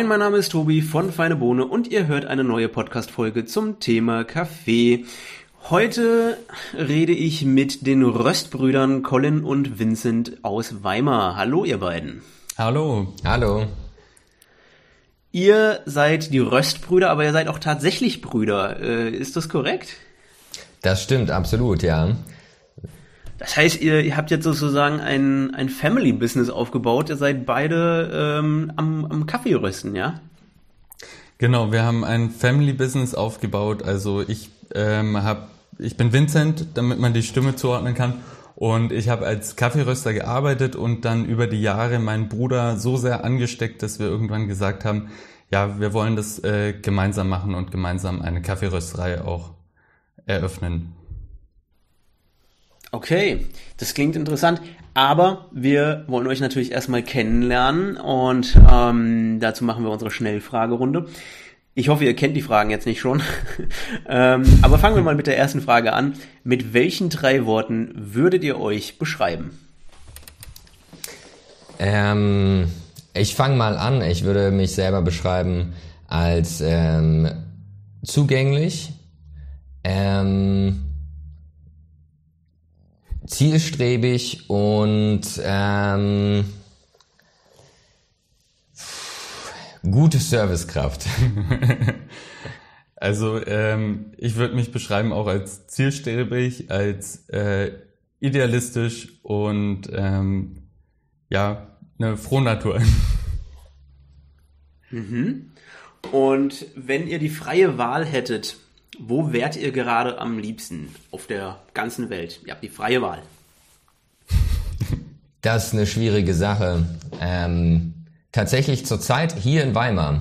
Moin, mein Name ist Tobi von Feine Bohne und ihr hört eine neue Podcast-Folge zum Thema Kaffee. Heute rede ich mit den Röstbrüdern Colin und Vincent aus Weimar. Hallo, ihr beiden. Hallo. Hallo. Ihr seid die Röstbrüder, aber ihr seid auch tatsächlich Brüder. Äh, ist das korrekt? Das stimmt, absolut, ja. Das heißt, ihr, ihr habt jetzt sozusagen ein, ein Family-Business aufgebaut. Ihr seid beide ähm, am, am Kaffee rösten, ja? Genau, wir haben ein Family-Business aufgebaut. Also ich ähm, hab, ich bin Vincent, damit man die Stimme zuordnen kann. Und ich habe als Kaffeeröster gearbeitet und dann über die Jahre meinen Bruder so sehr angesteckt, dass wir irgendwann gesagt haben, ja, wir wollen das äh, gemeinsam machen und gemeinsam eine Kaffeerösterei auch eröffnen. Okay, das klingt interessant, aber wir wollen euch natürlich erstmal kennenlernen und ähm, dazu machen wir unsere Schnellfragerunde. Ich hoffe, ihr kennt die Fragen jetzt nicht schon. ähm, aber fangen wir mal mit der ersten Frage an. Mit welchen drei Worten würdet ihr euch beschreiben? Ähm, ich fange mal an. Ich würde mich selber beschreiben als ähm, zugänglich, ähm, zielstrebig und ähm, gute Servicekraft. also ähm, ich würde mich beschreiben auch als zielstrebig, als äh, idealistisch und ähm, ja, eine Frohnatur. Mhm. Und wenn ihr die freie Wahl hättet, wo wärt ihr gerade am liebsten auf der ganzen Welt? Ihr habt die freie Wahl. Das ist eine schwierige Sache. Ähm, tatsächlich zurzeit hier in Weimar.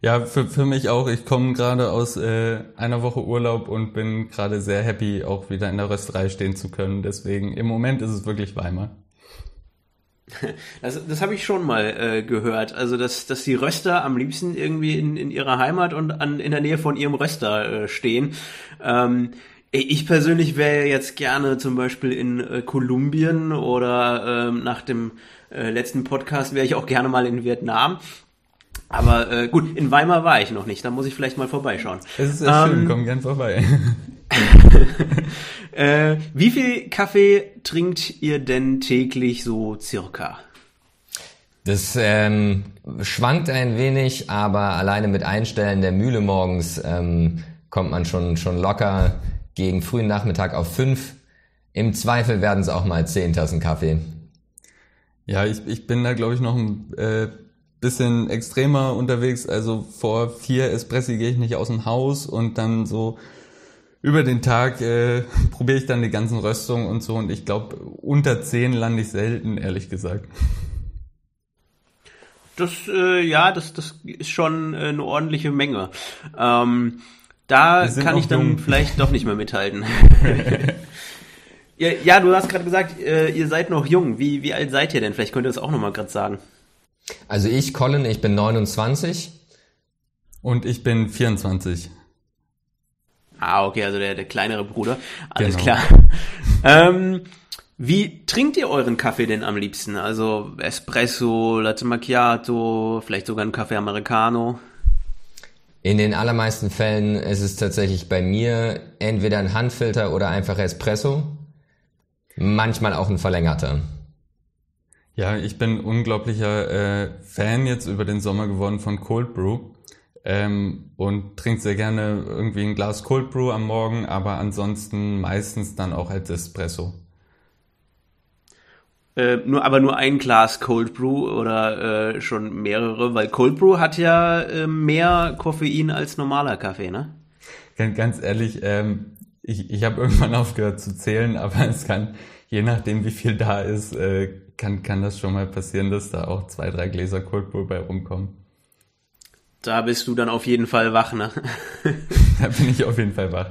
Ja, für, für mich auch. Ich komme gerade aus äh, einer Woche Urlaub und bin gerade sehr happy, auch wieder in der Rösterei stehen zu können. Deswegen im Moment ist es wirklich Weimar. Das, das habe ich schon mal äh, gehört. Also, dass, dass die Röster am liebsten irgendwie in, in ihrer Heimat und an, in der Nähe von ihrem Röster äh, stehen. Ähm, ich persönlich wäre jetzt gerne zum Beispiel in äh, Kolumbien oder ähm, nach dem äh, letzten Podcast wäre ich auch gerne mal in Vietnam. Aber äh, gut, in Weimar war ich noch nicht. Da muss ich vielleicht mal vorbeischauen. Es ist ja ähm, schön, komm gern vorbei. Äh, wie viel Kaffee trinkt ihr denn täglich so circa? Das ähm, schwankt ein wenig, aber alleine mit Einstellen der Mühle morgens ähm, kommt man schon, schon locker gegen frühen Nachmittag auf fünf. Im Zweifel werden es auch mal zehn Tassen Kaffee. Ja, ich, ich bin da, glaube ich, noch ein äh, bisschen extremer unterwegs. Also vor vier Espressi gehe ich nicht aus dem Haus und dann so über den Tag äh, probiere ich dann die ganzen Röstungen und so und ich glaube, unter 10 lande ich selten, ehrlich gesagt. Das, äh, ja, das, das ist schon äh, eine ordentliche Menge. Ähm, da kann ich dann jung. vielleicht doch nicht mehr mithalten. ja, ja, du hast gerade gesagt, äh, ihr seid noch jung. Wie, wie alt seid ihr denn? Vielleicht könnt ihr das auch nochmal gerade sagen. Also ich, Colin, ich bin 29. Und ich bin 24. Ah, okay, also der, der kleinere Bruder. Alles genau. klar. ähm, wie trinkt ihr euren Kaffee denn am liebsten? Also Espresso, Latte Macchiato, vielleicht sogar einen Kaffee Americano? In den allermeisten Fällen ist es tatsächlich bei mir entweder ein Handfilter oder einfach Espresso. Manchmal auch ein verlängerter. Ja, ich bin unglaublicher äh, Fan jetzt über den Sommer geworden von Cold Brew ähm, und trinke sehr gerne irgendwie ein Glas Cold Brew am Morgen, aber ansonsten meistens dann auch als Espresso. Äh, nur, aber nur ein Glas Cold Brew oder äh, schon mehrere, weil Cold Brew hat ja äh, mehr Koffein als normaler Kaffee, ne? Ganz ehrlich, ähm, ich, ich habe irgendwann aufgehört zu zählen, aber es kann, je nachdem wie viel da ist, äh, kann, kann das schon mal passieren, dass da auch zwei, drei Gläser Cold Brew bei rumkommen. Da bist du dann auf jeden Fall wach, ne? da bin ich auf jeden Fall wach.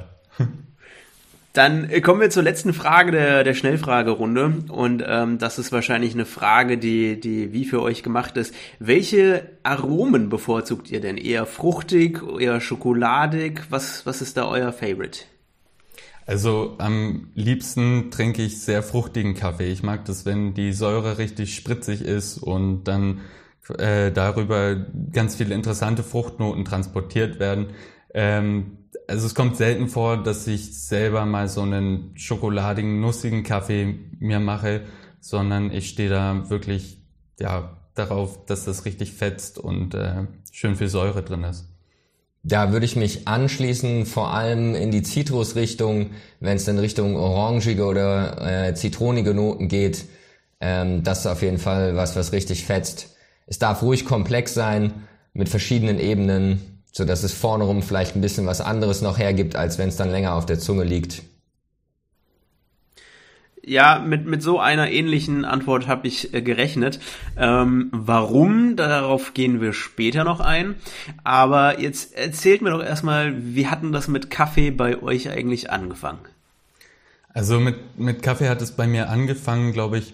Dann äh, kommen wir zur letzten Frage der, der Schnellfragerunde. Und ähm, das ist wahrscheinlich eine Frage, die, die wie für euch gemacht ist. Welche Aromen bevorzugt ihr denn? Eher fruchtig, eher schokoladig? Was, was ist da euer Favorite? Also am liebsten trinke ich sehr fruchtigen Kaffee. Ich mag das, wenn die Säure richtig spritzig ist und dann äh, darüber ganz viele interessante Fruchtnoten transportiert werden. Ähm, also es kommt selten vor, dass ich selber mal so einen schokoladigen, nussigen Kaffee mir mache, sondern ich stehe da wirklich ja, darauf, dass das richtig fetzt und äh, schön viel Säure drin ist. Da würde ich mich anschließen, vor allem in die Zitrusrichtung, wenn es in Richtung orangige oder äh, zitronige Noten geht. Ähm, das ist auf jeden Fall was, was richtig fetzt. Es darf ruhig komplex sein, mit verschiedenen Ebenen, so dass es vorne rum vielleicht ein bisschen was anderes noch hergibt, als wenn es dann länger auf der Zunge liegt. Ja, mit, mit so einer ähnlichen Antwort habe ich äh, gerechnet. Ähm, warum, darauf gehen wir später noch ein. Aber jetzt erzählt mir doch erstmal, wie hatten das mit Kaffee bei euch eigentlich angefangen? Also mit, mit Kaffee hat es bei mir angefangen, glaube ich,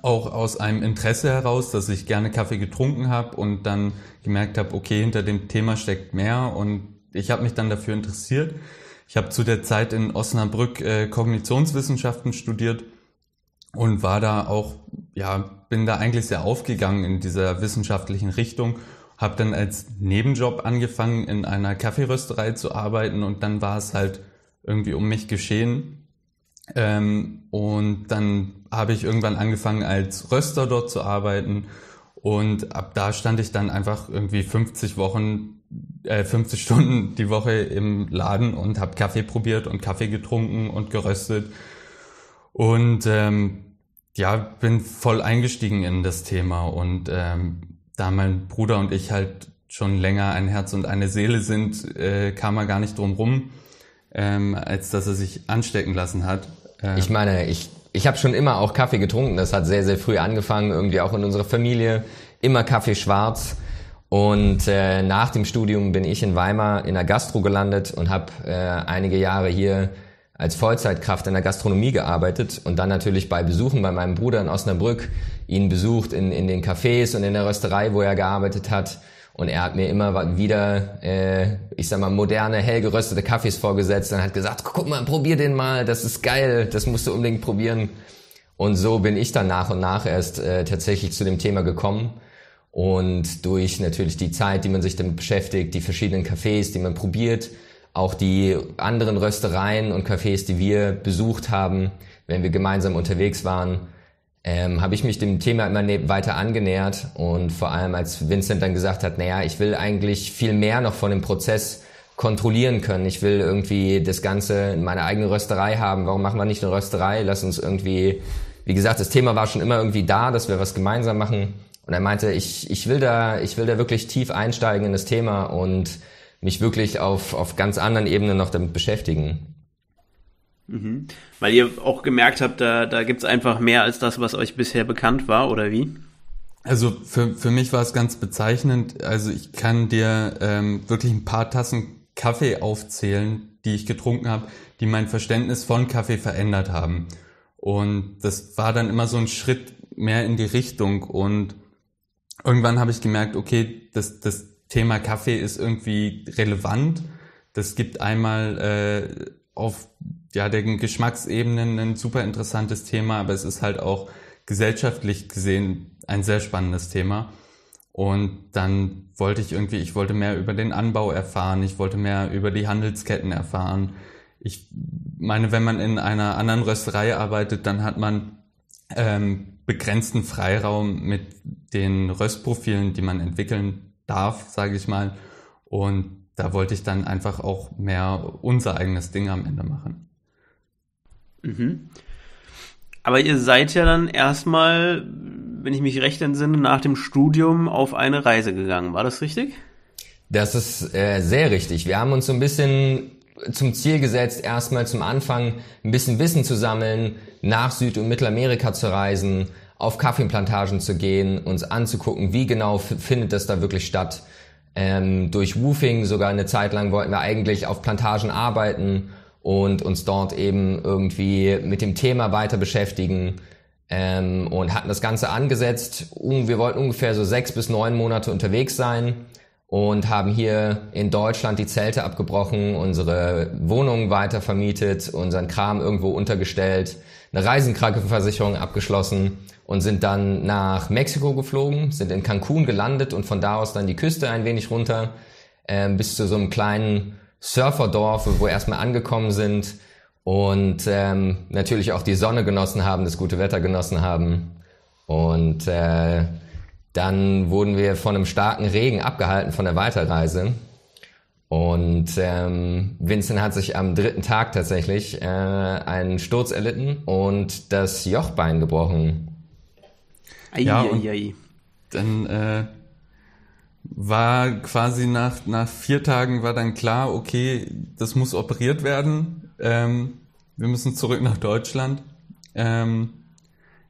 auch aus einem Interesse heraus, dass ich gerne Kaffee getrunken habe und dann gemerkt habe, okay, hinter dem Thema steckt mehr und ich habe mich dann dafür interessiert. Ich habe zu der Zeit in Osnabrück äh, Kognitionswissenschaften studiert und war da auch, ja, bin da eigentlich sehr aufgegangen in dieser wissenschaftlichen Richtung. Habe dann als Nebenjob angefangen, in einer Kaffeerösterei zu arbeiten und dann war es halt irgendwie um mich geschehen ähm, und dann habe ich irgendwann angefangen, als Röster dort zu arbeiten. Und ab da stand ich dann einfach irgendwie 50 Wochen, äh, 50 Stunden die Woche im Laden und habe Kaffee probiert und Kaffee getrunken und geröstet. Und ähm, ja, bin voll eingestiegen in das Thema. Und ähm, da mein Bruder und ich halt schon länger ein Herz und eine Seele sind, äh, kam er gar nicht drum rum, ähm, als dass er sich anstecken lassen hat. Ja. Ich meine, ich, ich habe schon immer auch Kaffee getrunken. Das hat sehr, sehr früh angefangen, irgendwie auch in unserer Familie. Immer Kaffee schwarz. Und äh, nach dem Studium bin ich in Weimar in der Gastro gelandet und habe äh, einige Jahre hier als Vollzeitkraft in der Gastronomie gearbeitet und dann natürlich bei Besuchen bei meinem Bruder in Osnabrück ihn besucht in, in den Cafés und in der Rösterei, wo er gearbeitet hat. Und er hat mir immer wieder, äh, ich sag mal, moderne, hell geröstete Kaffees vorgesetzt und hat gesagt, guck mal, probier den mal, das ist geil, das musst du unbedingt probieren. Und so bin ich dann nach und nach erst äh, tatsächlich zu dem Thema gekommen. Und durch natürlich die Zeit, die man sich damit beschäftigt, die verschiedenen Cafés, die man probiert, auch die anderen Röstereien und Cafés, die wir besucht haben, wenn wir gemeinsam unterwegs waren, ähm, habe ich mich dem Thema immer ne-, weiter angenähert und vor allem als Vincent dann gesagt hat, naja, ich will eigentlich viel mehr noch von dem Prozess kontrollieren können. Ich will irgendwie das Ganze in meiner eigenen Rösterei haben. Warum machen wir nicht eine Rösterei? Lass uns irgendwie, wie gesagt, das Thema war schon immer irgendwie da, dass wir was gemeinsam machen. Und er meinte, ich, ich will da, ich will da wirklich tief einsteigen in das Thema und mich wirklich auf, auf ganz anderen Ebenen noch damit beschäftigen. Mhm. Weil ihr auch gemerkt habt, da, da gibt es einfach mehr als das, was euch bisher bekannt war, oder wie? Also für, für mich war es ganz bezeichnend. Also ich kann dir ähm, wirklich ein paar Tassen Kaffee aufzählen, die ich getrunken habe, die mein Verständnis von Kaffee verändert haben. Und das war dann immer so ein Schritt mehr in die Richtung. Und irgendwann habe ich gemerkt, okay, das, das Thema Kaffee ist irgendwie relevant. Das gibt einmal äh, auf ja, den Geschmacksebenen ein super interessantes Thema, aber es ist halt auch gesellschaftlich gesehen ein sehr spannendes Thema. Und dann wollte ich irgendwie, ich wollte mehr über den Anbau erfahren, ich wollte mehr über die Handelsketten erfahren. Ich meine, wenn man in einer anderen Rösterei arbeitet, dann hat man ähm, begrenzten Freiraum mit den Röstprofilen, die man entwickeln darf, sage ich mal. Und da wollte ich dann einfach auch mehr unser eigenes Ding am Ende machen. Mhm. Aber ihr seid ja dann erstmal, wenn ich mich recht entsinne, nach dem Studium auf eine Reise gegangen. War das richtig? Das ist äh, sehr richtig. Wir haben uns so ein bisschen zum Ziel gesetzt, erstmal zum Anfang ein bisschen Wissen zu sammeln, nach Süd- und Mittelamerika zu reisen, auf Kaffeeplantagen zu gehen, uns anzugucken, wie genau findet das da wirklich statt. Ähm, durch Woofing sogar eine Zeit lang wollten wir eigentlich auf Plantagen arbeiten und uns dort eben irgendwie mit dem Thema weiter beschäftigen ähm, und hatten das Ganze angesetzt. Wir wollten ungefähr so sechs bis neun Monate unterwegs sein und haben hier in Deutschland die Zelte abgebrochen, unsere Wohnungen weiter vermietet, unseren Kram irgendwo untergestellt, eine Reisenkrankenversicherung abgeschlossen und sind dann nach Mexiko geflogen, sind in Cancun gelandet und von da aus dann die Küste ein wenig runter äh, bis zu so einem kleinen Surferdorf, wo wir erstmal angekommen sind und ähm, natürlich auch die Sonne genossen haben, das gute Wetter genossen haben. Und äh, dann wurden wir von einem starken Regen abgehalten von der Weiterreise. Und ähm, Vincent hat sich am dritten Tag tatsächlich äh, einen Sturz erlitten und das Jochbein gebrochen. Ei, ja, ei, ei. Dann äh, war quasi nach, nach vier Tagen war dann klar, okay, das muss operiert werden. Ähm, wir müssen zurück nach Deutschland. Ähm,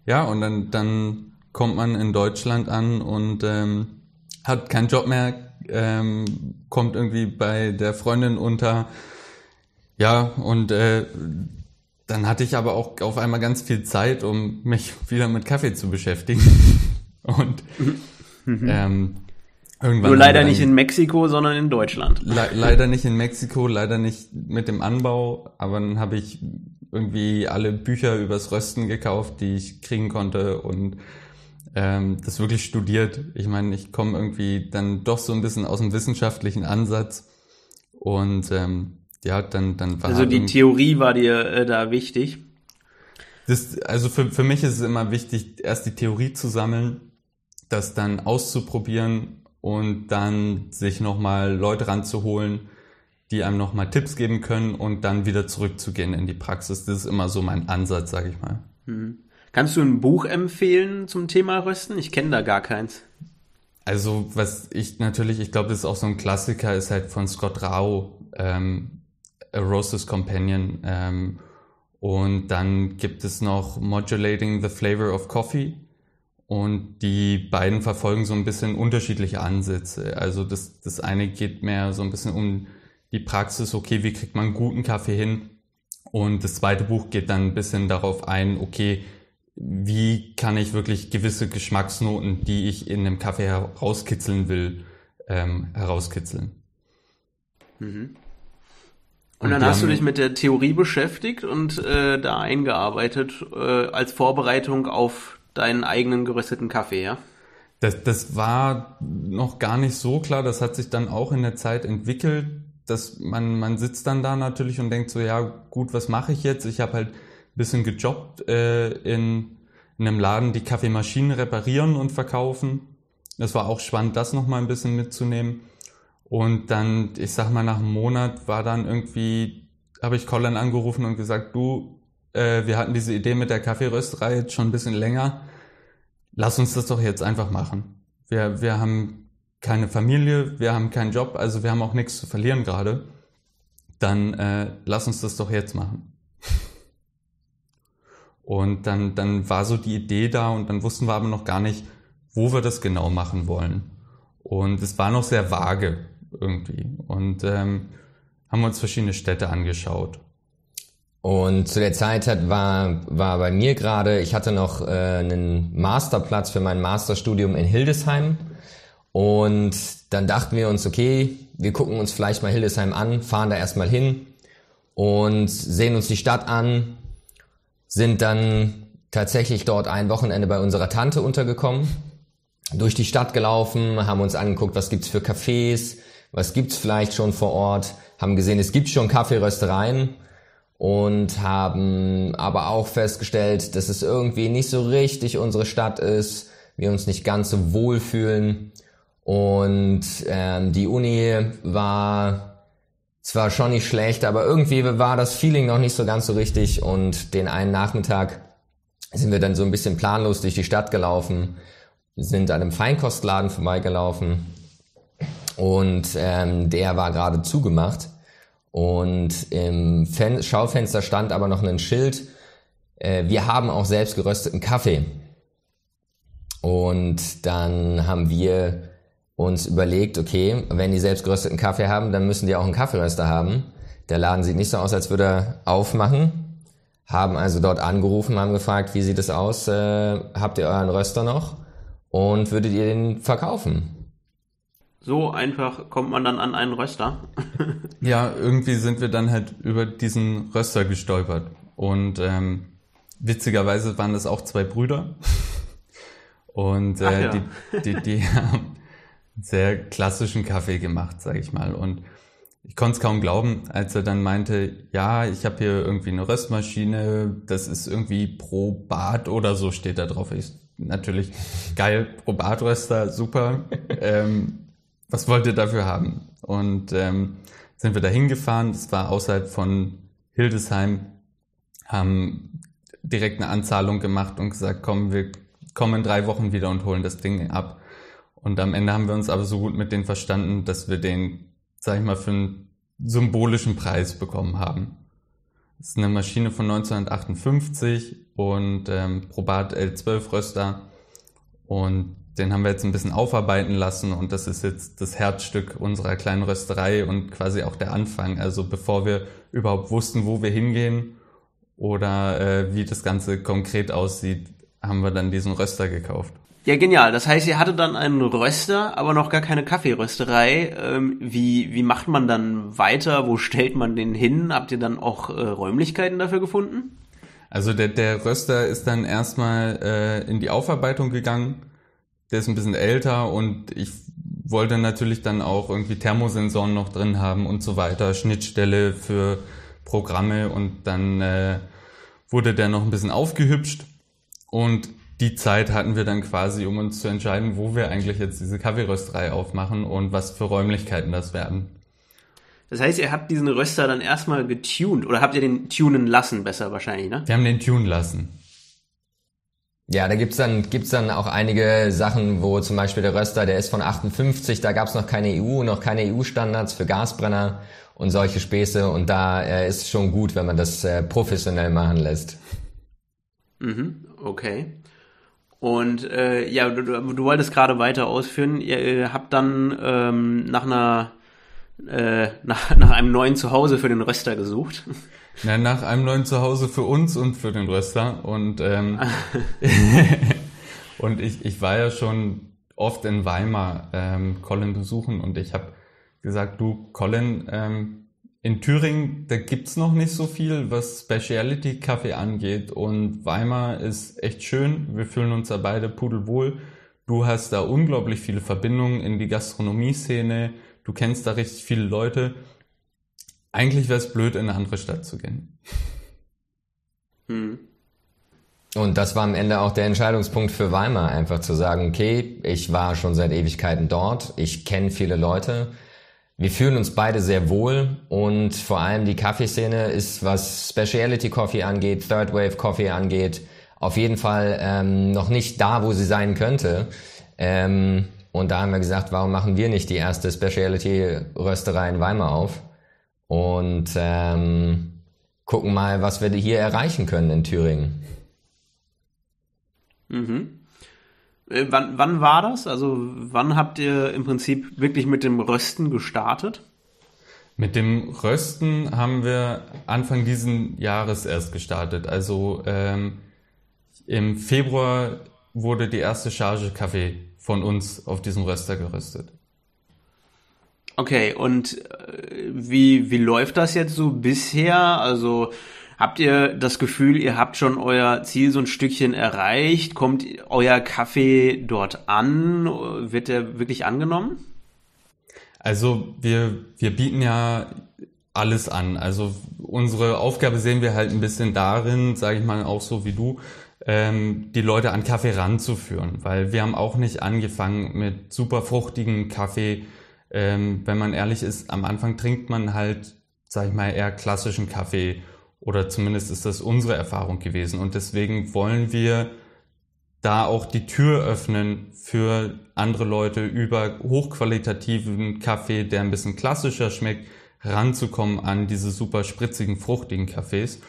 ja, und dann, dann kommt man in Deutschland an und ähm, hat keinen Job mehr, ähm, kommt irgendwie bei der Freundin unter. Ja, und äh, dann hatte ich aber auch auf einmal ganz viel Zeit, um mich wieder mit Kaffee zu beschäftigen. und mhm. ähm, Irgendwann Nur leider nicht in Mexiko, sondern in Deutschland. Le leider nicht in Mexiko, leider nicht mit dem Anbau, aber dann habe ich irgendwie alle Bücher übers Rösten gekauft, die ich kriegen konnte und ähm, das wirklich studiert. Ich meine, ich komme irgendwie dann doch so ein bisschen aus dem wissenschaftlichen Ansatz und ähm, ja, dann, dann war Also die Theorie war dir äh, da wichtig? Das, also für, für mich ist es immer wichtig, erst die Theorie zu sammeln, das dann auszuprobieren und dann sich nochmal Leute ranzuholen, die einem nochmal Tipps geben können und dann wieder zurückzugehen in die Praxis. Das ist immer so mein Ansatz, sag ich mal. Mhm. Kannst du ein Buch empfehlen zum Thema Rösten? Ich kenne da gar keins. Also, was ich natürlich, ich glaube, das ist auch so ein Klassiker, ist halt von Scott Rao, ähm, A Roses Companion. Ähm, und dann gibt es noch Modulating the Flavor of Coffee und die beiden verfolgen so ein bisschen unterschiedliche Ansätze. Also das, das eine geht mehr so ein bisschen um die Praxis, okay, wie kriegt man einen guten Kaffee hin? Und das zweite Buch geht dann ein bisschen darauf ein, okay, wie kann ich wirklich gewisse Geschmacksnoten, die ich in einem Kaffee herauskitzeln will, ähm, herauskitzeln. Mhm. Und, und dann hast du dich mit der Theorie beschäftigt und äh, da eingearbeitet äh, als Vorbereitung auf deinen eigenen gerösteten Kaffee, ja? Das, das war noch gar nicht so klar. Das hat sich dann auch in der Zeit entwickelt, dass man, man sitzt dann da natürlich und denkt so, ja gut, was mache ich jetzt? Ich habe halt ein bisschen gejobbt äh, in, in einem Laden, die Kaffeemaschinen reparieren und verkaufen. Das war auch spannend, das nochmal ein bisschen mitzunehmen. Und dann, ich sag mal, nach einem Monat war dann irgendwie, habe ich Colin angerufen und gesagt, du, äh, wir hatten diese Idee mit der Kaffeerösterei jetzt schon ein bisschen länger. Lass uns das doch jetzt einfach machen. Wir, wir haben keine Familie, wir haben keinen Job, also wir haben auch nichts zu verlieren gerade. Dann äh, lass uns das doch jetzt machen. Und dann, dann war so die Idee da und dann wussten wir aber noch gar nicht, wo wir das genau machen wollen. Und es war noch sehr vage irgendwie. Und ähm, haben uns verschiedene Städte angeschaut. Und zu der Zeit hat, war, war bei mir gerade, ich hatte noch äh, einen Masterplatz für mein Masterstudium in Hildesheim. Und dann dachten wir uns, okay, wir gucken uns vielleicht mal Hildesheim an, fahren da erstmal hin und sehen uns die Stadt an, sind dann tatsächlich dort ein Wochenende bei unserer Tante untergekommen, durch die Stadt gelaufen, haben uns angeguckt, was gibt's für Cafés, was gibt's vielleicht schon vor Ort, haben gesehen, es gibt schon Kaffeeröstereien, und haben aber auch festgestellt, dass es irgendwie nicht so richtig unsere Stadt ist, wir uns nicht ganz so wohl fühlen und ähm, die Uni war zwar schon nicht schlecht, aber irgendwie war das Feeling noch nicht so ganz so richtig und den einen Nachmittag sind wir dann so ein bisschen planlos durch die Stadt gelaufen, sind an einem Feinkostladen vorbeigelaufen und ähm, der war gerade zugemacht und im Fen Schaufenster stand aber noch ein Schild, äh, wir haben auch selbst gerösteten Kaffee. Und dann haben wir uns überlegt, okay, wenn die selbst gerösteten Kaffee haben, dann müssen die auch einen Kaffeeröster haben. Der Laden sieht nicht so aus, als würde er aufmachen. Haben also dort angerufen, haben gefragt, wie sieht es aus? Äh, habt ihr euren Röster noch? Und würdet ihr den verkaufen? so einfach kommt man dann an einen Röster. ja, irgendwie sind wir dann halt über diesen Röster gestolpert. Und ähm, witzigerweise waren das auch zwei Brüder. Und äh, ja. die, die, die haben sehr klassischen Kaffee gemacht, sag ich mal. Und ich konnte es kaum glauben, als er dann meinte, ja, ich habe hier irgendwie eine Röstmaschine, das ist irgendwie pro Bad oder so steht da drauf. Ich natürlich geil, pro Probatröster, super. ähm, was wollt ihr dafür haben? Und ähm, sind wir da hingefahren, das war außerhalb von Hildesheim, haben direkt eine Anzahlung gemacht und gesagt, komm, wir kommen in drei Wochen wieder und holen das Ding ab. Und am Ende haben wir uns aber so gut mit denen verstanden, dass wir den, sag ich mal, für einen symbolischen Preis bekommen haben. Das ist eine Maschine von 1958 und ähm, Probat L12 Röster. Und den haben wir jetzt ein bisschen aufarbeiten lassen und das ist jetzt das Herzstück unserer kleinen Rösterei und quasi auch der Anfang. Also bevor wir überhaupt wussten, wo wir hingehen oder äh, wie das Ganze konkret aussieht, haben wir dann diesen Röster gekauft. Ja, genial. Das heißt, ihr hattet dann einen Röster, aber noch gar keine Kaffeerösterei. Ähm, wie, wie macht man dann weiter? Wo stellt man den hin? Habt ihr dann auch äh, Räumlichkeiten dafür gefunden? Also der, der Röster ist dann erstmal äh, in die Aufarbeitung gegangen der ist ein bisschen älter und ich wollte natürlich dann auch irgendwie Thermosensoren noch drin haben und so weiter, Schnittstelle für Programme und dann äh, wurde der noch ein bisschen aufgehübscht und die Zeit hatten wir dann quasi, um uns zu entscheiden, wo wir eigentlich jetzt diese Kaffeerösterei aufmachen und was für Räumlichkeiten das werden. Das heißt, ihr habt diesen Röster dann erstmal getuned oder habt ihr den tunen lassen, besser wahrscheinlich, ne? Wir haben den tunen lassen. Ja, da gibt's dann, gibt's dann auch einige Sachen, wo zum Beispiel der Röster, der ist von 58, da gab's noch keine EU, noch keine EU-Standards für Gasbrenner und solche Späße. Und da äh, ist schon gut, wenn man das äh, professionell machen lässt. Mhm, okay. Und äh, ja, du, du wolltest gerade weiter ausführen. Ihr, ihr habt dann ähm, nach einer äh, nach, nach einem neuen Zuhause für den Röster gesucht. Na, nach einem neuen Zuhause für uns und für den Röster. Und, ähm, und ich, ich war ja schon oft in Weimar ähm, Colin besuchen und ich habe gesagt, du, Colin, ähm, in Thüringen, da gibt's noch nicht so viel, was Speciality Kaffee angeht. Und Weimar ist echt schön. Wir fühlen uns da beide pudelwohl. Du hast da unglaublich viele Verbindungen in die Gastronomie-Szene du kennst da richtig viele Leute. Eigentlich wäre es blöd, in eine andere Stadt zu gehen. Hm. Und das war am Ende auch der Entscheidungspunkt für Weimar, einfach zu sagen, okay, ich war schon seit Ewigkeiten dort, ich kenne viele Leute, wir fühlen uns beide sehr wohl und vor allem die Kaffeeszene ist, was Speciality Coffee angeht, Third Wave Coffee angeht, auf jeden Fall ähm, noch nicht da, wo sie sein könnte. Ähm, und da haben wir gesagt, warum machen wir nicht die erste Speciality-Rösterei in Weimar auf und ähm, gucken mal, was wir hier erreichen können in Thüringen. Mhm. Äh, wann, wann war das? Also wann habt ihr im Prinzip wirklich mit dem Rösten gestartet? Mit dem Rösten haben wir Anfang diesen Jahres erst gestartet. Also ähm, im Februar wurde die erste Charge Kaffee von uns auf diesem Röster geröstet. Okay, und äh, wie, wie läuft das jetzt so bisher? Also habt ihr das Gefühl, ihr habt schon euer Ziel so ein Stückchen erreicht? Kommt euer Kaffee dort an? Wird er wirklich angenommen? Also wir, wir bieten ja alles an. Also unsere Aufgabe sehen wir halt ein bisschen darin, sage ich mal auch so wie du, ähm, die Leute an Kaffee ranzuführen, weil wir haben auch nicht angefangen mit super fruchtigen Kaffee. Ähm, wenn man ehrlich ist, am Anfang trinkt man halt, sag ich mal, eher klassischen Kaffee oder zumindest ist das unsere Erfahrung gewesen und deswegen wollen wir da auch die Tür öffnen für andere Leute über hochqualitativen Kaffee, der ein bisschen klassischer schmeckt, ranzukommen an diese super spritzigen, fruchtigen Kaffees.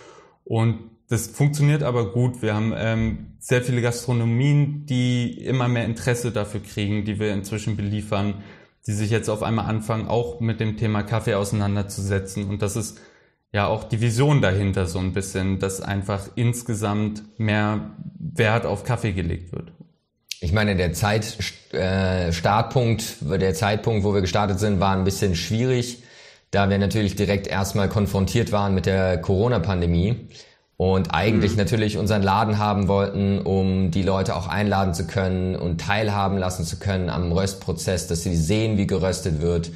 Und das funktioniert aber gut. Wir haben ähm, sehr viele Gastronomien, die immer mehr Interesse dafür kriegen, die wir inzwischen beliefern, die sich jetzt auf einmal anfangen, auch mit dem Thema Kaffee auseinanderzusetzen. Und das ist ja auch die Vision dahinter so ein bisschen, dass einfach insgesamt mehr Wert auf Kaffee gelegt wird. Ich meine, der Zeit, äh, Startpunkt, der Zeitpunkt, wo wir gestartet sind, war ein bisschen schwierig, da wir natürlich direkt erstmal konfrontiert waren mit der Corona-Pandemie und eigentlich mhm. natürlich unseren Laden haben wollten, um die Leute auch einladen zu können und teilhaben lassen zu können am Röstprozess, dass sie sehen, wie geröstet wird,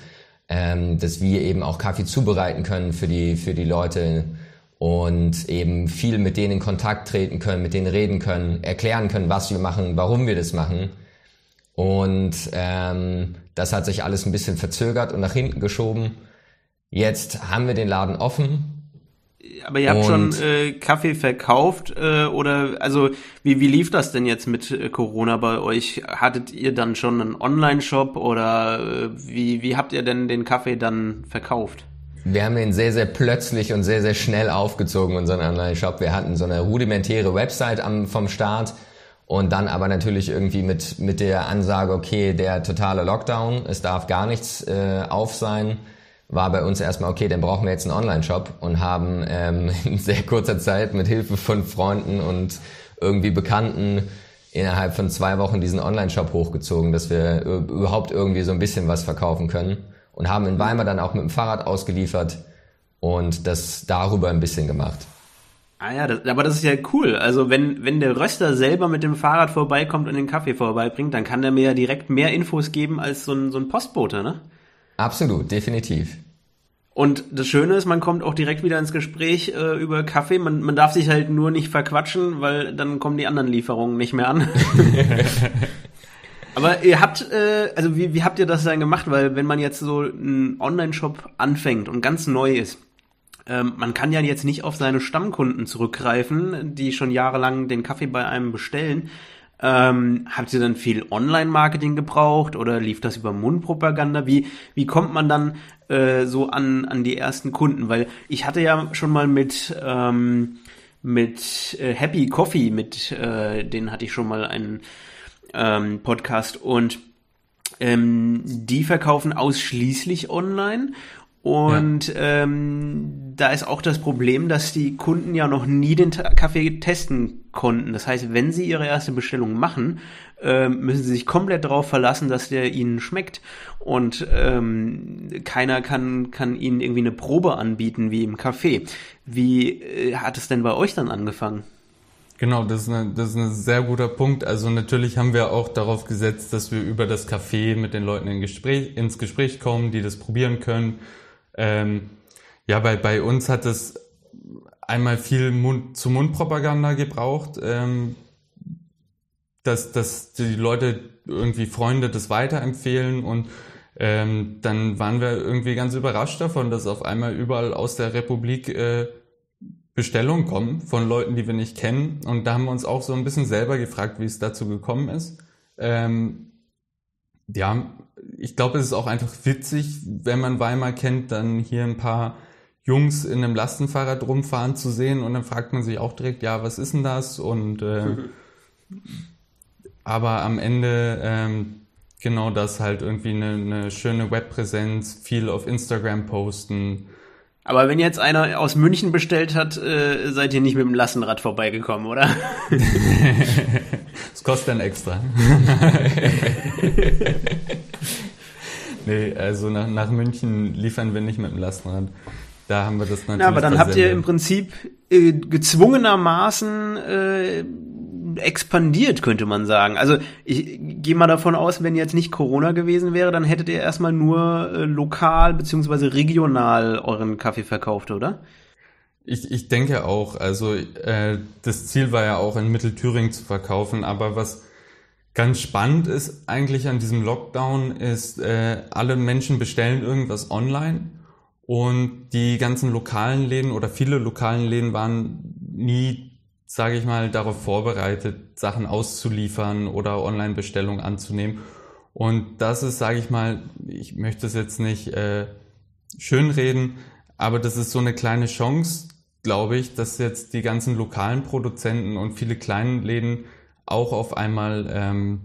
ähm, dass wir eben auch Kaffee zubereiten können für die, für die Leute und eben viel mit denen in Kontakt treten können, mit denen reden können, erklären können, was wir machen, warum wir das machen. Und ähm, das hat sich alles ein bisschen verzögert und nach hinten geschoben. Jetzt haben wir den Laden offen aber ihr habt und, schon äh, Kaffee verkauft äh, oder also wie, wie lief das denn jetzt mit äh, Corona bei euch? Hattet ihr dann schon einen Online-Shop oder äh, wie, wie habt ihr denn den Kaffee dann verkauft? Wir haben ihn sehr, sehr plötzlich und sehr, sehr schnell aufgezogen, unseren Online-Shop. Wir hatten so eine rudimentäre Website am, vom Start und dann aber natürlich irgendwie mit, mit der Ansage, okay, der totale Lockdown, es darf gar nichts äh, auf sein war bei uns erstmal, okay, dann brauchen wir jetzt einen Online-Shop und haben ähm, in sehr kurzer Zeit mit Hilfe von Freunden und irgendwie Bekannten innerhalb von zwei Wochen diesen Online-Shop hochgezogen, dass wir überhaupt irgendwie so ein bisschen was verkaufen können und haben in Weimar dann auch mit dem Fahrrad ausgeliefert und das darüber ein bisschen gemacht. Ah ja, das, aber das ist ja cool. Also wenn, wenn der Röster selber mit dem Fahrrad vorbeikommt und den Kaffee vorbeibringt, dann kann der mir ja direkt mehr Infos geben als so ein, so ein Postbote, ne? Absolut, definitiv. Und das Schöne ist, man kommt auch direkt wieder ins Gespräch äh, über Kaffee. Man, man darf sich halt nur nicht verquatschen, weil dann kommen die anderen Lieferungen nicht mehr an. Aber ihr habt, äh, also wie, wie habt ihr das dann gemacht? Weil wenn man jetzt so einen Online-Shop anfängt und ganz neu ist, ähm, man kann ja jetzt nicht auf seine Stammkunden zurückgreifen, die schon jahrelang den Kaffee bei einem bestellen. Ähm, habt ihr dann viel Online-Marketing gebraucht oder lief das über Mundpropaganda? Wie, wie kommt man dann äh, so an, an die ersten Kunden? Weil ich hatte ja schon mal mit, ähm, mit äh, Happy Coffee, mit äh, denen hatte ich schon mal einen ähm, Podcast und ähm, die verkaufen ausschließlich online und ja. ähm, da ist auch das Problem, dass die Kunden ja noch nie den Kaffee testen konnten. Das heißt, wenn sie ihre erste Bestellung machen, äh, müssen sie sich komplett darauf verlassen, dass der ihnen schmeckt. Und ähm, keiner kann, kann ihnen irgendwie eine Probe anbieten, wie im Kaffee. Wie äh, hat es denn bei euch dann angefangen? Genau, das ist, eine, das ist ein sehr guter Punkt. Also natürlich haben wir auch darauf gesetzt, dass wir über das Kaffee mit den Leuten in Gespräch, ins Gespräch kommen, die das probieren können ähm, ja, bei, bei uns hat es einmal viel Mund zu Mund-Propaganda gebraucht, ähm, dass, dass die Leute irgendwie Freunde das weiterempfehlen und ähm, dann waren wir irgendwie ganz überrascht davon, dass auf einmal überall aus der Republik äh, Bestellungen kommen von Leuten, die wir nicht kennen. Und da haben wir uns auch so ein bisschen selber gefragt, wie es dazu gekommen ist. Ähm, ja, ich glaube, es ist auch einfach witzig, wenn man Weimar kennt, dann hier ein paar Jungs in einem Lastenfahrrad rumfahren zu sehen und dann fragt man sich auch direkt, ja, was ist denn das? Und äh, aber am Ende ähm, genau das halt irgendwie eine, eine schöne Webpräsenz, viel auf Instagram posten. Aber wenn jetzt einer aus München bestellt hat, äh, seid ihr nicht mit dem Lastenrad vorbeigekommen, oder? das kostet dann extra. Nee, also nach, nach München liefern wir nicht mit dem Lastenrad. Da haben wir das natürlich. Ja, aber dann habt ihr im Prinzip äh, gezwungenermaßen äh, expandiert, könnte man sagen. Also ich gehe mal davon aus, wenn jetzt nicht Corona gewesen wäre, dann hättet ihr erstmal nur äh, lokal beziehungsweise regional euren Kaffee verkauft, oder? Ich, ich denke auch. Also äh, das Ziel war ja auch in Mittelthüringen zu verkaufen, aber was Ganz spannend ist eigentlich an diesem Lockdown ist, äh, alle Menschen bestellen irgendwas online und die ganzen lokalen Läden oder viele lokalen Läden waren nie, sage ich mal, darauf vorbereitet, Sachen auszuliefern oder Online-Bestellungen anzunehmen. Und das ist, sage ich mal, ich möchte es jetzt nicht äh, schönreden, aber das ist so eine kleine Chance, glaube ich, dass jetzt die ganzen lokalen Produzenten und viele kleinen Läden auch auf einmal ähm,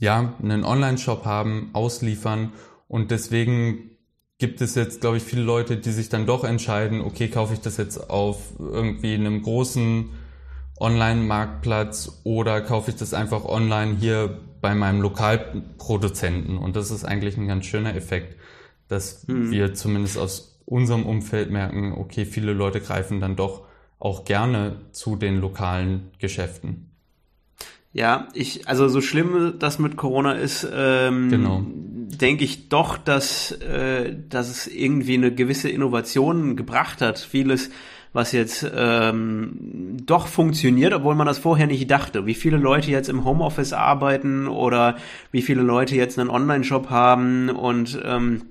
ja, einen Online-Shop haben, ausliefern. Und deswegen gibt es jetzt, glaube ich, viele Leute, die sich dann doch entscheiden, okay, kaufe ich das jetzt auf irgendwie einem großen Online-Marktplatz oder kaufe ich das einfach online hier bei meinem Lokalproduzenten. Und das ist eigentlich ein ganz schöner Effekt, dass mhm. wir zumindest aus unserem Umfeld merken, okay, viele Leute greifen dann doch auch gerne zu den lokalen Geschäften. Ja, ich, also so schlimm das mit Corona ist, ähm, genau. denke ich doch, dass, äh, dass es irgendwie eine gewisse Innovation gebracht hat. Vieles, was jetzt ähm, doch funktioniert, obwohl man das vorher nicht dachte. Wie viele Leute jetzt im Homeoffice arbeiten oder wie viele Leute jetzt einen Online-Shop haben und ähm,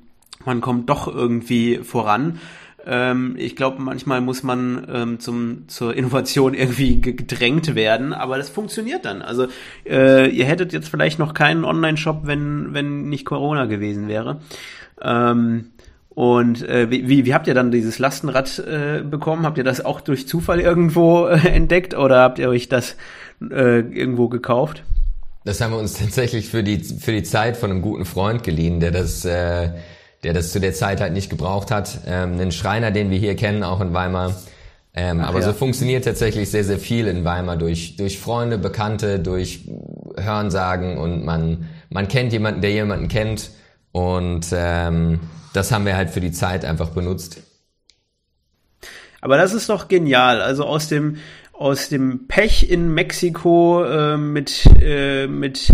man kommt doch irgendwie voran. Ähm, ich glaube, manchmal muss man ähm, zum, zur Innovation irgendwie gedrängt werden, aber das funktioniert dann. Also äh, ihr hättet jetzt vielleicht noch keinen Online-Shop, wenn, wenn nicht Corona gewesen wäre. Ähm, und äh, wie, wie habt ihr dann dieses Lastenrad äh, bekommen? Habt ihr das auch durch Zufall irgendwo äh, entdeckt oder habt ihr euch das äh, irgendwo gekauft? Das haben wir uns tatsächlich für die, für die Zeit von einem guten Freund geliehen, der das äh, der das zu der Zeit halt nicht gebraucht hat. Ähm, einen Schreiner, den wir hier kennen, auch in Weimar. Ähm, aber ja. so funktioniert tatsächlich sehr, sehr viel in Weimar durch, durch Freunde, Bekannte, durch Hörensagen und man, man kennt jemanden, der jemanden kennt. Und ähm, das haben wir halt für die Zeit einfach benutzt. Aber das ist doch genial. Also aus dem, aus dem Pech in Mexiko äh, mit, äh, mit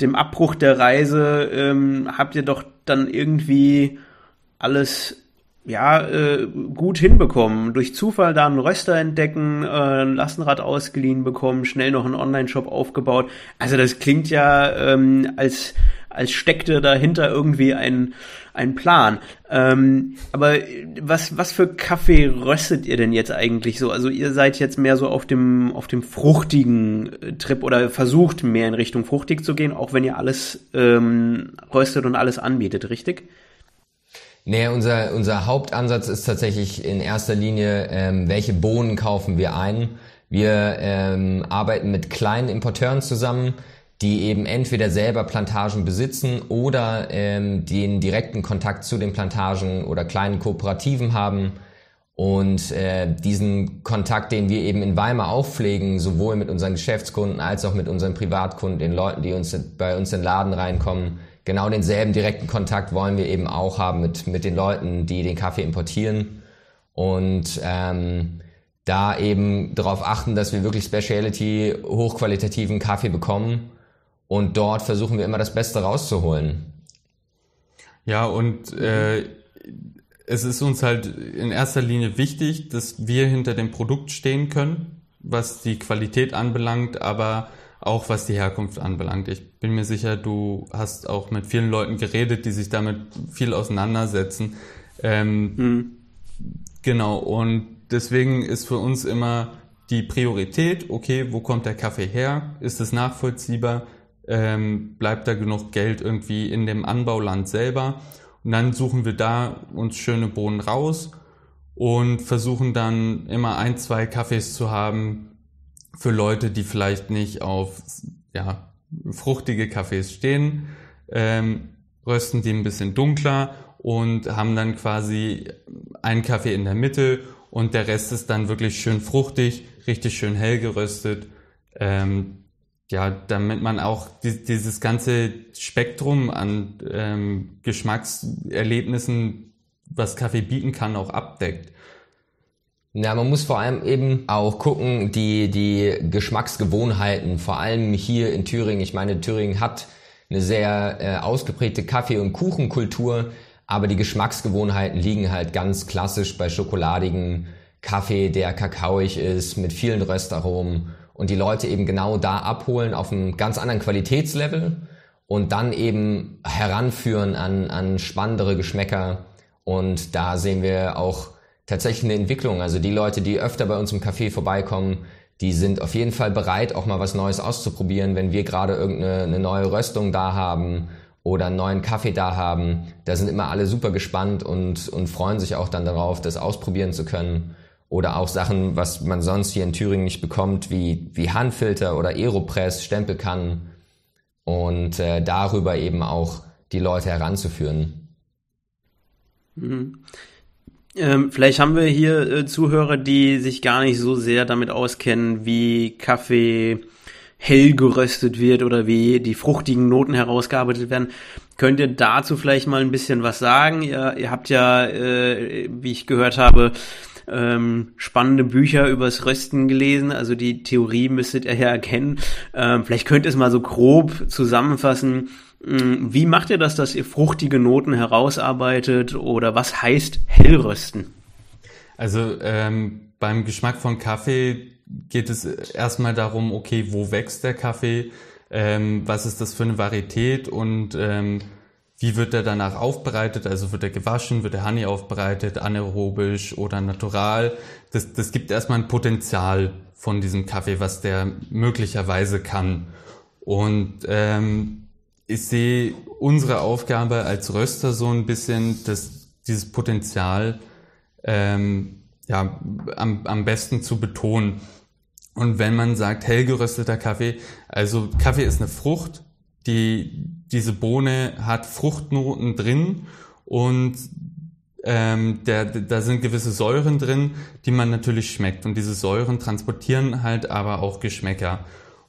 dem Abbruch der Reise ähm, habt ihr doch dann irgendwie alles ja, äh, gut hinbekommen. Durch Zufall da einen Röster entdecken, äh, ein Lastenrad ausgeliehen bekommen, schnell noch einen Online-Shop aufgebaut. Also das klingt ja, ähm, als als steckte dahinter irgendwie ein, ein Plan. Ähm, aber was, was für Kaffee röstet ihr denn jetzt eigentlich so? Also ihr seid jetzt mehr so auf dem, auf dem fruchtigen äh, Trip oder versucht mehr in Richtung fruchtig zu gehen, auch wenn ihr alles ähm, röstet und alles anbietet, richtig? Nee, unser, unser Hauptansatz ist tatsächlich in erster Linie, ähm, welche Bohnen kaufen wir ein. Wir ähm, arbeiten mit kleinen Importeuren zusammen, die eben entweder selber Plantagen besitzen oder ähm, den direkten Kontakt zu den Plantagen oder kleinen Kooperativen haben. Und äh, diesen Kontakt, den wir eben in Weimar auch pflegen, sowohl mit unseren Geschäftskunden als auch mit unseren Privatkunden, den Leuten, die uns bei uns in den Laden reinkommen, genau denselben direkten Kontakt wollen wir eben auch haben mit, mit den Leuten, die den Kaffee importieren. Und ähm, da eben darauf achten, dass wir wirklich Speciality, hochqualitativen Kaffee bekommen und dort versuchen wir immer das Beste rauszuholen. Ja, und äh, es ist uns halt in erster Linie wichtig, dass wir hinter dem Produkt stehen können, was die Qualität anbelangt, aber auch was die Herkunft anbelangt. Ich bin mir sicher, du hast auch mit vielen Leuten geredet, die sich damit viel auseinandersetzen. Ähm, mhm. Genau, und deswegen ist für uns immer die Priorität, okay, wo kommt der Kaffee her? Ist es nachvollziehbar? ähm, bleibt da genug Geld irgendwie in dem Anbauland selber. Und dann suchen wir da uns schöne Bohnen raus und versuchen dann immer ein, zwei Kaffees zu haben für Leute, die vielleicht nicht auf ja, fruchtige Kaffees stehen, ähm, rösten die ein bisschen dunkler und haben dann quasi einen Kaffee in der Mitte und der Rest ist dann wirklich schön fruchtig, richtig schön hell geröstet. Ähm, ja, damit man auch die, dieses ganze Spektrum an ähm, Geschmackserlebnissen, was Kaffee bieten kann, auch abdeckt. Ja, man muss vor allem eben auch gucken, die, die Geschmacksgewohnheiten, vor allem hier in Thüringen. Ich meine, Thüringen hat eine sehr äh, ausgeprägte Kaffee- und Kuchenkultur, aber die Geschmacksgewohnheiten liegen halt ganz klassisch bei schokoladigen Kaffee, der kakaoig ist, mit vielen Röstaromen und die Leute eben genau da abholen auf einem ganz anderen Qualitätslevel und dann eben heranführen an, an spannendere Geschmäcker. Und da sehen wir auch tatsächlich eine Entwicklung. Also die Leute, die öfter bei uns im Café vorbeikommen, die sind auf jeden Fall bereit, auch mal was Neues auszuprobieren, wenn wir gerade irgendeine neue Röstung da haben oder einen neuen Kaffee da haben. Da sind immer alle super gespannt und, und freuen sich auch dann darauf, das ausprobieren zu können. Oder auch Sachen, was man sonst hier in Thüringen nicht bekommt, wie, wie Handfilter oder Aeropress, Stempelkannen. Und äh, darüber eben auch die Leute heranzuführen. Mhm. Ähm, vielleicht haben wir hier äh, Zuhörer, die sich gar nicht so sehr damit auskennen, wie Kaffee hell geröstet wird oder wie die fruchtigen Noten herausgearbeitet werden. Könnt ihr dazu vielleicht mal ein bisschen was sagen? Ihr, ihr habt ja, äh, wie ich gehört habe, ähm, spannende Bücher übers Rösten gelesen, also die Theorie müsstet ihr ja erkennen. Ähm, vielleicht könnt ihr es mal so grob zusammenfassen. Mm, wie macht ihr das, dass ihr fruchtige Noten herausarbeitet oder was heißt Hellrösten? Also ähm, beim Geschmack von Kaffee geht es erstmal darum, okay, wo wächst der Kaffee, ähm, was ist das für eine Varietät und ähm, wie wird er danach aufbereitet? Also wird er gewaschen, wird der Honey aufbereitet, anaerobisch oder natural? Das, das gibt erstmal ein Potenzial von diesem Kaffee, was der möglicherweise kann. Und ähm, ich sehe unsere Aufgabe als Röster so ein bisschen, dass dieses Potenzial ähm, ja, am, am besten zu betonen. Und wenn man sagt, hell gerösteter Kaffee, also Kaffee ist eine Frucht, die diese Bohne hat Fruchtnoten drin und ähm, da, da sind gewisse Säuren drin, die man natürlich schmeckt. Und diese Säuren transportieren halt aber auch Geschmäcker.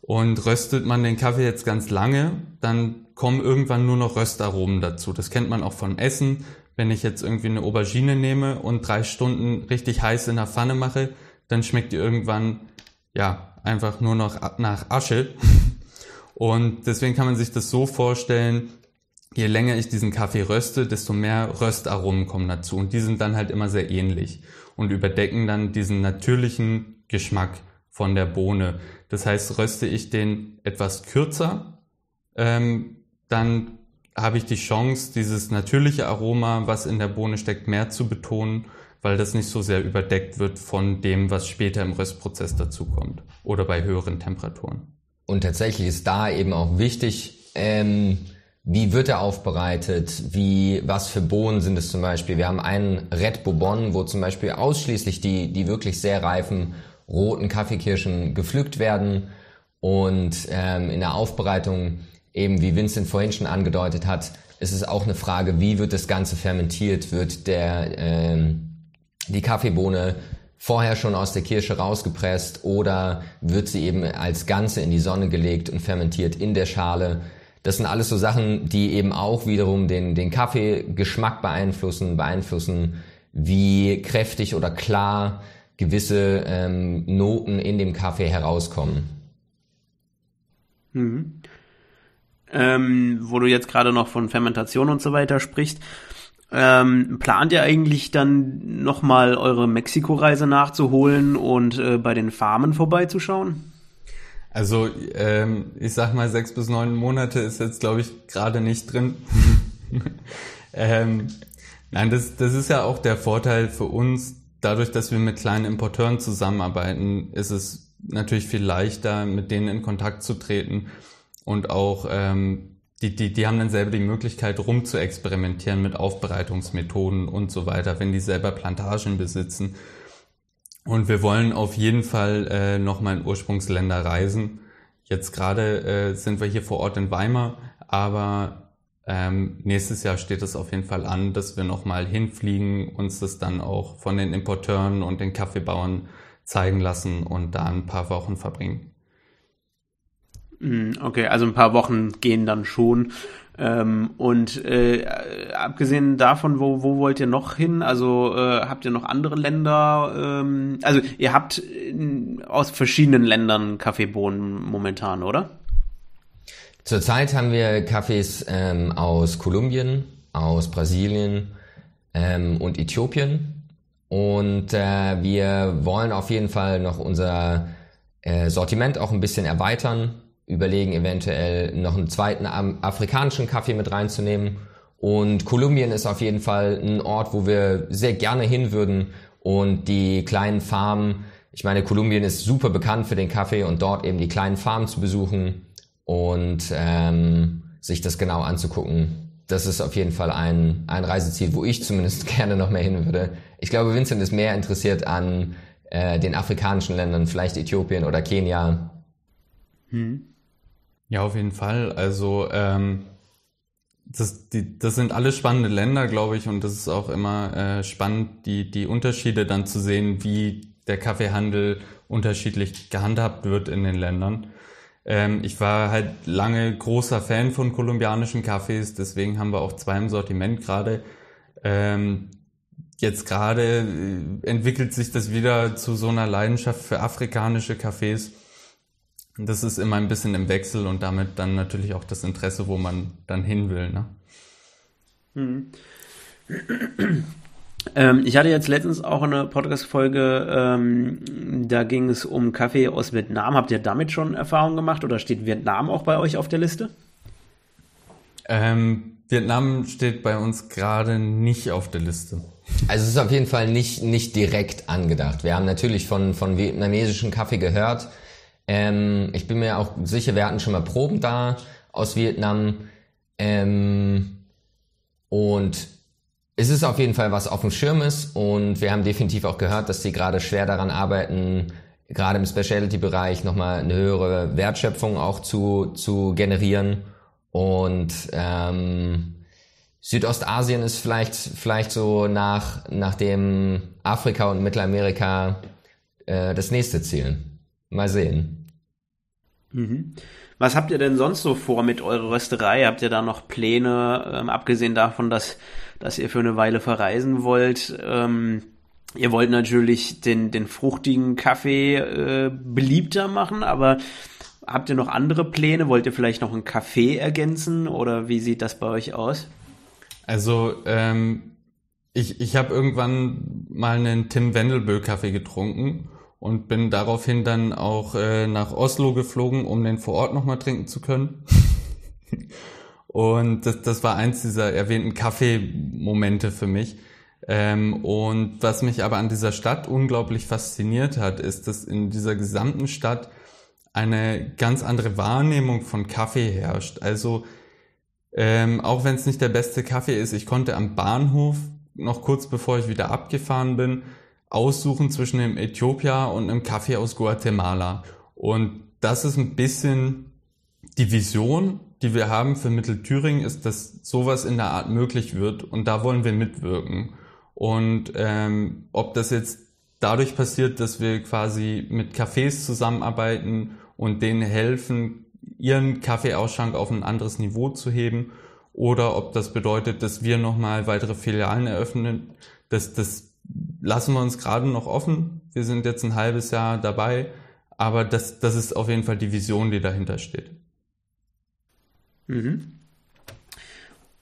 Und röstet man den Kaffee jetzt ganz lange, dann kommen irgendwann nur noch Röstaromen dazu. Das kennt man auch vom Essen. Wenn ich jetzt irgendwie eine Aubergine nehme und drei Stunden richtig heiß in der Pfanne mache, dann schmeckt die irgendwann, ja, einfach nur noch nach Asche. Und deswegen kann man sich das so vorstellen, je länger ich diesen Kaffee röste, desto mehr Röstaromen kommen dazu. Und die sind dann halt immer sehr ähnlich und überdecken dann diesen natürlichen Geschmack von der Bohne. Das heißt, röste ich den etwas kürzer, ähm, dann habe ich die Chance, dieses natürliche Aroma, was in der Bohne steckt, mehr zu betonen, weil das nicht so sehr überdeckt wird von dem, was später im Röstprozess dazukommt oder bei höheren Temperaturen. Und tatsächlich ist da eben auch wichtig, ähm, wie wird er aufbereitet, wie, was für Bohnen sind es zum Beispiel. Wir haben einen Red Bourbon, wo zum Beispiel ausschließlich die, die wirklich sehr reifen roten Kaffeekirschen gepflückt werden und ähm, in der Aufbereitung eben, wie Vincent vorhin schon angedeutet hat, ist es auch eine Frage, wie wird das Ganze fermentiert, wird der, ähm, die Kaffeebohne vorher schon aus der Kirsche rausgepresst oder wird sie eben als Ganze in die Sonne gelegt und fermentiert in der Schale. Das sind alles so Sachen, die eben auch wiederum den, den Kaffeegeschmack beeinflussen, beeinflussen, wie kräftig oder klar gewisse ähm, Noten in dem Kaffee herauskommen. Mhm. Ähm, wo du jetzt gerade noch von Fermentation und so weiter sprichst, ähm, plant ihr eigentlich dann nochmal eure Mexiko-Reise nachzuholen und äh, bei den Farmen vorbeizuschauen? Also ähm, ich sag mal, sechs bis neun Monate ist jetzt, glaube ich, gerade nicht drin. ähm, nein, das, das ist ja auch der Vorteil für uns. Dadurch, dass wir mit kleinen Importeuren zusammenarbeiten, ist es natürlich viel leichter, mit denen in Kontakt zu treten und auch ähm, die, die, die haben dann selber die Möglichkeit, rum zu experimentieren mit Aufbereitungsmethoden und so weiter, wenn die selber Plantagen besitzen. Und wir wollen auf jeden Fall äh, nochmal in Ursprungsländer reisen. Jetzt gerade äh, sind wir hier vor Ort in Weimar, aber ähm, nächstes Jahr steht es auf jeden Fall an, dass wir nochmal hinfliegen, uns das dann auch von den Importeuren und den Kaffeebauern zeigen lassen und da ein paar Wochen verbringen. Mhm, okay, also ein paar Wochen gehen dann schon. Ähm, und äh, abgesehen davon, wo, wo wollt ihr noch hin? Also äh, habt ihr noch andere Länder? Ähm, also ihr habt äh, aus verschiedenen Ländern Kaffeebohnen momentan, oder? Zurzeit haben wir Kaffees ähm, aus Kolumbien, aus Brasilien ähm, und Äthiopien. Und äh, wir wollen auf jeden Fall noch unser äh, Sortiment auch ein bisschen erweitern überlegen, eventuell noch einen zweiten afrikanischen Kaffee mit reinzunehmen. Und Kolumbien ist auf jeden Fall ein Ort, wo wir sehr gerne hin würden. Und die kleinen Farmen, ich meine, Kolumbien ist super bekannt für den Kaffee und dort eben die kleinen Farmen zu besuchen und ähm, sich das genau anzugucken. Das ist auf jeden Fall ein, ein Reiseziel, wo ich zumindest gerne noch mehr hin würde. Ich glaube, Vincent ist mehr interessiert an äh, den afrikanischen Ländern, vielleicht Äthiopien oder Kenia. Hm. Ja, auf jeden Fall. Also ähm, das, die, das sind alle spannende Länder, glaube ich, und das ist auch immer äh, spannend, die, die Unterschiede dann zu sehen, wie der Kaffeehandel unterschiedlich gehandhabt wird in den Ländern. Ähm, ich war halt lange großer Fan von kolumbianischen Kaffees, deswegen haben wir auch zwei im Sortiment gerade. Ähm, jetzt gerade äh, entwickelt sich das wieder zu so einer Leidenschaft für afrikanische Kaffees das ist immer ein bisschen im Wechsel und damit dann natürlich auch das Interesse, wo man dann hin will. Ne? Hm. Ähm, ich hatte jetzt letztens auch eine Podcast-Folge, ähm, da ging es um Kaffee aus Vietnam. Habt ihr damit schon Erfahrung gemacht oder steht Vietnam auch bei euch auf der Liste? Ähm, Vietnam steht bei uns gerade nicht auf der Liste. Also es ist auf jeden Fall nicht, nicht direkt angedacht. Wir haben natürlich von, von vietnamesischen Kaffee gehört ähm, ich bin mir auch sicher, wir hatten schon mal Proben da aus Vietnam. Ähm, und es ist auf jeden Fall was auf dem Schirm ist und wir haben definitiv auch gehört, dass sie gerade schwer daran arbeiten, gerade im speciality bereich nochmal eine höhere Wertschöpfung auch zu, zu generieren. Und ähm, Südostasien ist vielleicht, vielleicht so nach, nach dem Afrika und Mittelamerika äh, das nächste Ziel. Mal sehen. Mhm. Was habt ihr denn sonst so vor mit eurer Rösterei? Habt ihr da noch Pläne, ähm, abgesehen davon, dass, dass ihr für eine Weile verreisen wollt? Ähm, ihr wollt natürlich den, den fruchtigen Kaffee äh, beliebter machen, aber habt ihr noch andere Pläne? Wollt ihr vielleicht noch einen Kaffee ergänzen oder wie sieht das bei euch aus? Also ähm, ich, ich habe irgendwann mal einen Tim wendelbö Kaffee getrunken und bin daraufhin dann auch äh, nach Oslo geflogen, um den vor Ort nochmal trinken zu können. und das, das war eins dieser erwähnten Kaffeemomente für mich. Ähm, und was mich aber an dieser Stadt unglaublich fasziniert hat, ist, dass in dieser gesamten Stadt eine ganz andere Wahrnehmung von Kaffee herrscht. Also ähm, auch wenn es nicht der beste Kaffee ist, ich konnte am Bahnhof noch kurz bevor ich wieder abgefahren bin, aussuchen zwischen dem Äthiopia und einem Kaffee aus Guatemala. Und das ist ein bisschen die Vision, die wir haben für Mittelthüringen, ist, dass sowas in der Art möglich wird. Und da wollen wir mitwirken. Und ähm, ob das jetzt dadurch passiert, dass wir quasi mit Cafés zusammenarbeiten und denen helfen, ihren Kaffeeausschank auf ein anderes Niveau zu heben, oder ob das bedeutet, dass wir nochmal weitere Filialen eröffnen, dass das lassen wir uns gerade noch offen. Wir sind jetzt ein halbes Jahr dabei, aber das, das ist auf jeden Fall die Vision, die dahinter steht. Mhm.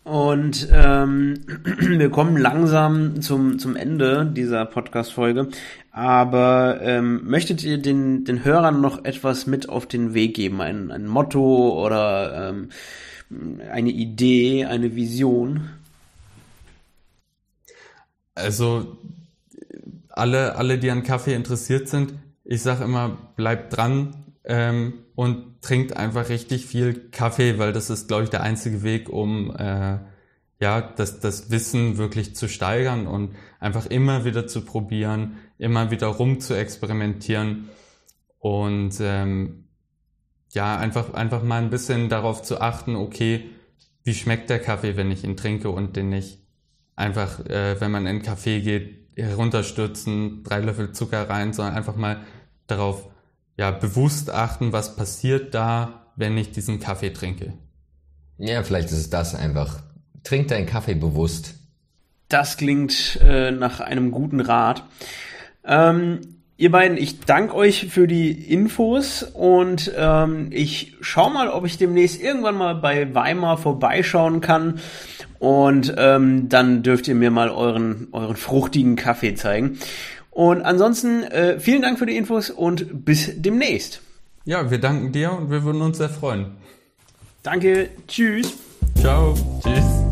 Und ähm, wir kommen langsam zum, zum Ende dieser Podcast-Folge. Aber ähm, möchtet ihr den, den Hörern noch etwas mit auf den Weg geben? Ein, ein Motto oder ähm, eine Idee, eine Vision? also alle, alle, die an Kaffee interessiert sind, ich sage immer, bleibt dran ähm, und trinkt einfach richtig viel Kaffee, weil das ist, glaube ich, der einzige Weg, um äh, ja, das, das Wissen wirklich zu steigern und einfach immer wieder zu probieren, immer wieder rum zu experimentieren und ähm, ja, einfach, einfach mal ein bisschen darauf zu achten, okay, wie schmeckt der Kaffee, wenn ich ihn trinke und den nicht einfach, äh, wenn man in einen Kaffee geht, herunterstürzen, drei Löffel Zucker rein, sondern einfach mal darauf ja, bewusst achten, was passiert da, wenn ich diesen Kaffee trinke. Ja, vielleicht ist es das einfach. Trink deinen Kaffee bewusst. Das klingt äh, nach einem guten Rat. Ähm, ihr beiden, ich danke euch für die Infos und ähm, ich schaue mal, ob ich demnächst irgendwann mal bei Weimar vorbeischauen kann und ähm, dann dürft ihr mir mal euren, euren fruchtigen Kaffee zeigen. Und ansonsten äh, vielen Dank für die Infos und bis demnächst. Ja, wir danken dir und wir würden uns sehr freuen. Danke, tschüss. Ciao, tschüss.